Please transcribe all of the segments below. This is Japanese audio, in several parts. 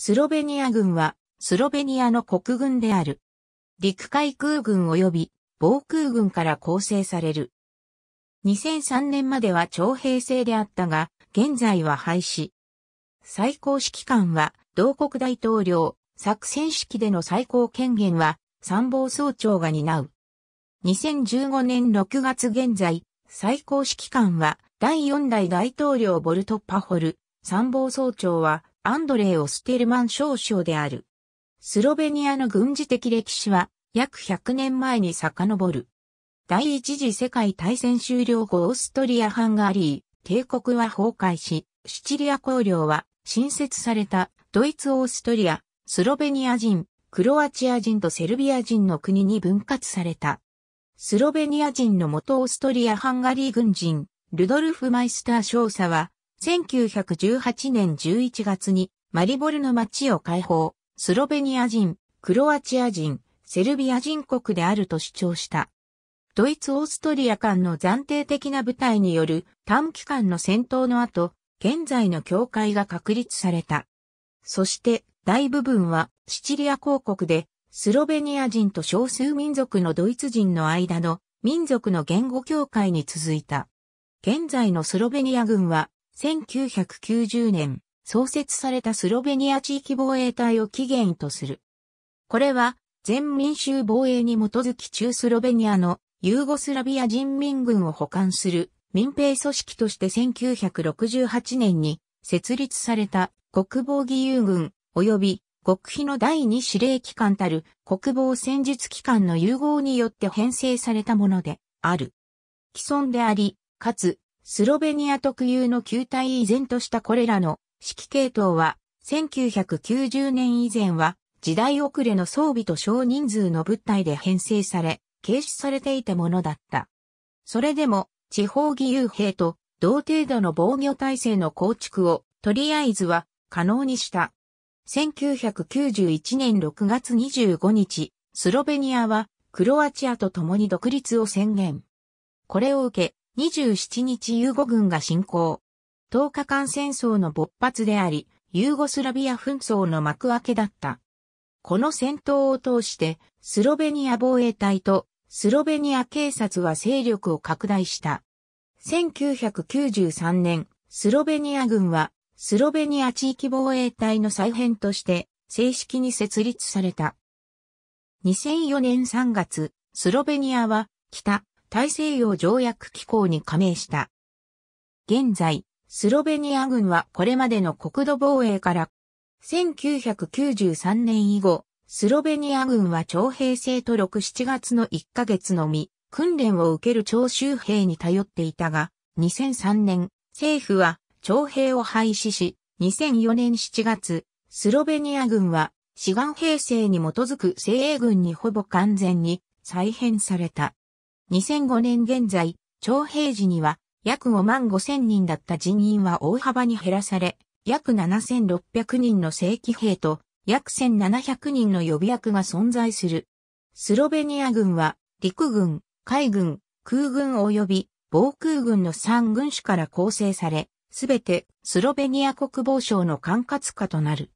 スロベニア軍は、スロベニアの国軍である。陸海空軍及び防空軍から構成される。2003年までは徴兵制であったが、現在は廃止。最高指揮官は、同国大統領、作戦指揮での最高権限は、参謀総長が担う。2015年6月現在、最高指揮官は、第4代大統領ボルト・パホル、参謀総長は、アンドレイ・オステルマン少将である。スロベニアの軍事的歴史は約100年前に遡る。第一次世界大戦終了後オーストリア・ハンガリー帝国は崩壊し、シチリア公領は新設されたドイツ・オーストリア、スロベニア人、クロアチア人とセルビア人の国に分割された。スロベニア人の元オーストリア・ハンガリー軍人、ルドルフ・マイスター少佐は、1918年11月にマリボルの町を解放、スロベニア人、クロアチア人、セルビア人国であると主張した。ドイツ・オーストリア間の暫定的な部隊による短期間の戦闘の後、現在の教会が確立された。そして大部分はシチリア公国でスロベニア人と少数民族のドイツ人の間の民族の言語境界に続いた。現在のスロベニア軍は1990年、創設されたスロベニア地域防衛隊を起源とする。これは、全民衆防衛に基づき中スロベニアのユーゴスラビア人民軍を保管する民兵組織として1968年に設立された国防義勇軍及び国費の第二司令機関たる国防戦術機関の融合によって編成されたものである。既存であり、かつスロベニア特有の球体依然としたこれらの指揮系統は、1990年以前は時代遅れの装備と少人数の物体で編成され、軽視されていたものだった。それでも、地方義勇兵と同程度の防御体制の構築を、とりあえずは可能にした。1991年6月25日、スロベニアはクロアチアと共に独立を宣言。これを受け、27日ユーゴ軍が侵攻。10日間戦争の勃発であり、ユーゴスラビア紛争の幕開けだった。この戦闘を通して、スロベニア防衛隊とスロベニア警察は勢力を拡大した。1993年、スロベニア軍は、スロベニア地域防衛隊の再編として、正式に設立された。2004年3月、スロベニアは、北、大西洋条約機構に加盟した。現在、スロベニア軍はこれまでの国土防衛から1993年以後、スロベニア軍は徴兵制と6、7月の1ヶ月のみ、訓練を受ける徴集兵に頼っていたが、2003年、政府は徴兵を廃止し、2004年7月、スロベニア軍は志願兵制に基づく精鋭軍にほぼ完全に再編された。2005年現在、徴兵時には約5万5千人だった人員は大幅に減らされ、約7600人の正規兵と約1700人の予備役が存在する。スロベニア軍は陸軍、海軍、空軍及び防空軍の3軍種から構成され、すべてスロベニア国防省の管轄下となる。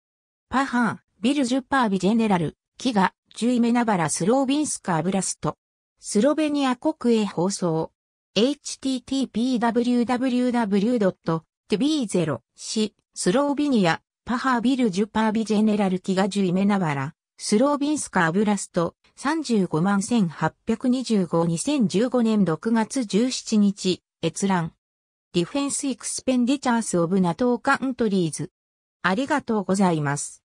パハン、ビルジュパービジェネラル、キガ、ジュイメナバラスロービンスカーブラスト。スロベニア国営放送。http://www.tb0 c スロービニア、パハービルジュパービジェネラルキガジュイメナワラ、スロービンスカーブラスト、35万1825 2015年6月17日、閲覧。ディフェンス・エクスペンディチャース・オブ・ナトー・カントリーズ。ありがとうございます。